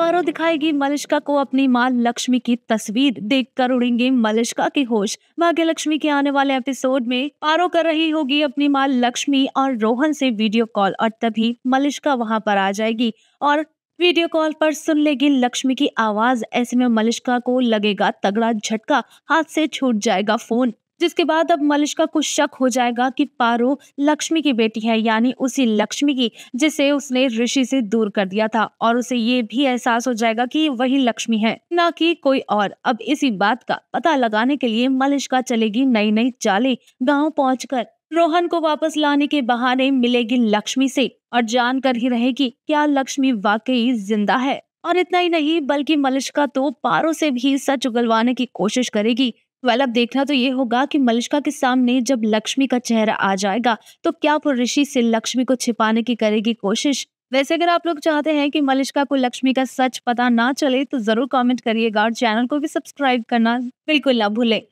पारो दिखाएगी मलिश्का को अपनी माँ लक्ष्मी की तस्वीर देखकर उड़ेंगे मलिश्का के होश भाग्य लक्ष्मी के आने वाले एपिसोड में पारो कर रही होगी अपनी माँ लक्ष्मी और रोहन से वीडियो कॉल और तभी मलिश्का वहां पर आ जाएगी और वीडियो कॉल पर सुन लेगी लक्ष्मी की आवाज ऐसे में मलिश्का को लगेगा तगड़ा झटका हाथ से छूट जाएगा फोन जिसके बाद अब मलिश्का को शक हो जाएगा कि पारो लक्ष्मी की बेटी है यानी उसी लक्ष्मी की जिसे उसने ऋषि से दूर कर दिया था और उसे ये भी एहसास हो जाएगा कि वही लक्ष्मी है न कि कोई और अब इसी बात का पता लगाने के लिए मलिश्का चलेगी नई नई चाले गाँव पहुँच रोहन को वापस लाने के बहाने मिलेगी लक्ष्मी से और जानकर ही रहेगी क्या लक्ष्मी वाकई जिंदा है और इतना ही नहीं बल्कि मलिश्का तो पारो से भी सच उगलवाने की कोशिश करेगी वेल अब देखना तो ये होगा कि मलिश्का के सामने जब लक्ष्मी का चेहरा आ जाएगा तो क्या वो ऋषि से लक्ष्मी को छिपाने की करेगी कोशिश वैसे अगर आप लोग चाहते हैं कि मलिश्का को लक्ष्मी का सच पता ना चले तो जरूर कमेंट करिएगा और चैनल को भी सब्सक्राइब करना बिल्कुल ना भूलें